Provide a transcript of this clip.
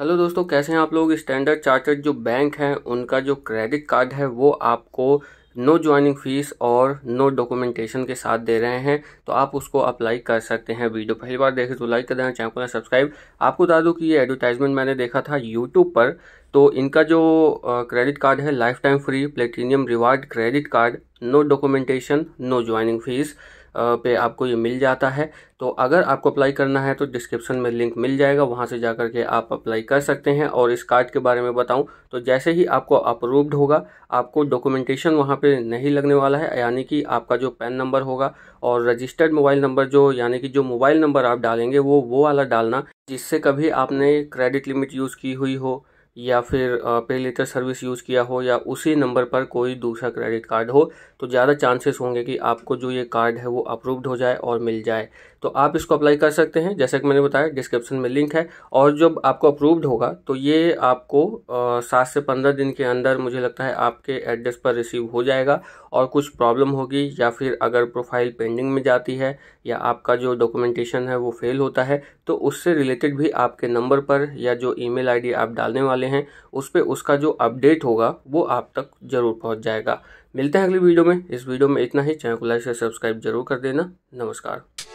hello दोस्तों कैसे हैं आप लोग स्टैंडर्ड चार्टर्ड जो बैंक हैं उनका जो क्रेडिट कार्ड है वो आपको नो ज्वाइनिंग फीस और नो डॉक्यूमेंटेशन के साथ दे रहे हैं तो आप उसको अप्लाई कर सकते हैं वीडियो पहली बार देखे तो लाइक कर देना चैनल को सब्सक्राइब आपको बता दूँ कि ये एडवर्टाइजमेंट मैंने देखा था यूट्यूब पर तो इनका जो क्रेडिट कार्ड है lifetime free platinum reward credit card no documentation no joining fee पे आपको ये मिल जाता है तो अगर आपको अप्लाई करना है तो डिस्क्रिप्शन में लिंक मिल जाएगा वहाँ से जा के आप अप्लाई कर सकते हैं और इस कार्ड के बारे में बताऊँ तो जैसे ही आपको अप्रूव्ड होगा आपको डॉक्यूमेंटेशन वहाँ पे नहीं लगने वाला है यानी कि आपका जो पैन नंबर होगा और रजिस्टर्ड मोबाइल नंबर जो यानी कि जो मोबाइल नंबर आप डालेंगे वो वो वाला डालना जिससे कभी आपने क्रेडिट लिमिट यूज़ की हुई हो या फिर पे लेटर सर्विस यूज़ किया हो या उसी नंबर पर कोई दूसरा क्रेडिट कार्ड हो तो ज़्यादा चांसेस होंगे कि आपको जो ये कार्ड है वो अप्रूव्ड हो जाए और मिल जाए तो आप इसको अप्लाई कर सकते हैं जैसा कि मैंने बताया डिस्क्रिप्शन में लिंक है और जब आपको अप्रूव्ड होगा तो ये आपको सात से पंद्रह दिन के अंदर मुझे लगता है आपके एड्रेस पर रिसीव हो जाएगा और कुछ प्रॉब्लम होगी या फिर अगर प्रोफाइल पेंडिंग में जाती है या आपका जो डॉक्यूमेंटेशन है वो फेल होता है तो उससे रिलेटेड भी आपके नंबर पर या जो ईमेल आईडी आप डालने वाले वाले हैं उस पर उसका जो अपडेट होगा वो आप तक जरूर पहुँच जाएगा मिलते हैं अगली वीडियो में इस वीडियो में इतना ही चैनल को लाइक से सब्सक्राइब जरूर कर देना नमस्कार